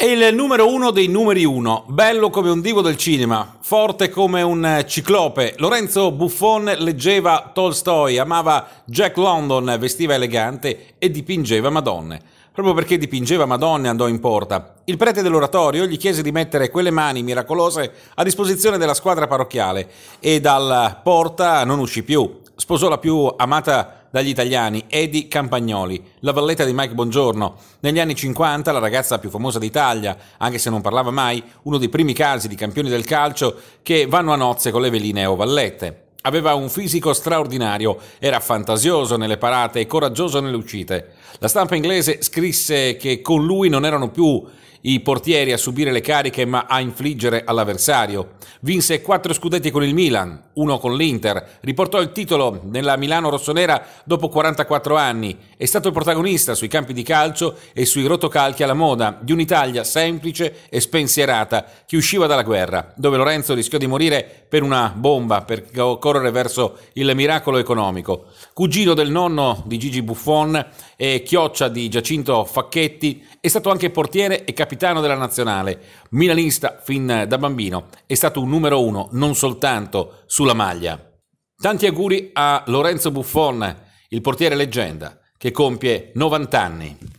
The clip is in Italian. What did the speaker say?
È il numero uno dei numeri uno, bello come un divo del cinema, forte come un ciclope. Lorenzo Buffon leggeva Tolstoi, amava Jack London, vestiva elegante e dipingeva Madonne. Proprio perché dipingeva Madonne andò in porta. Il prete dell'oratorio gli chiese di mettere quelle mani miracolose a disposizione della squadra parrocchiale e dalla porta non uscì più. Sposò la più amata dagli italiani Edi Campagnoli, la valletta di Mike Bongiorno. Negli anni 50 la ragazza più famosa d'Italia, anche se non parlava mai, uno dei primi casi di campioni del calcio che vanno a nozze con le veline o vallette. Aveva un fisico straordinario, era fantasioso nelle parate e coraggioso nelle uscite. La stampa inglese scrisse che con lui non erano più i portieri a subire le cariche ma a infliggere all'avversario. Vinse quattro scudetti con il Milan, uno con l'Inter, riportò il titolo nella Milano rossonera dopo 44 anni, è stato il protagonista sui campi di calcio e sui rotocalchi alla moda di un'Italia semplice e spensierata che usciva dalla guerra, dove Lorenzo rischiò di morire per una bomba per correre correre verso il miracolo economico. Cugino del nonno di Gigi Buffon e chioccia di Giacinto Facchetti, è stato anche portiere e capitano della nazionale. Milanista fin da bambino, è stato un numero uno non soltanto sulla maglia. Tanti auguri a Lorenzo Buffon, il portiere leggenda, che compie 90 anni.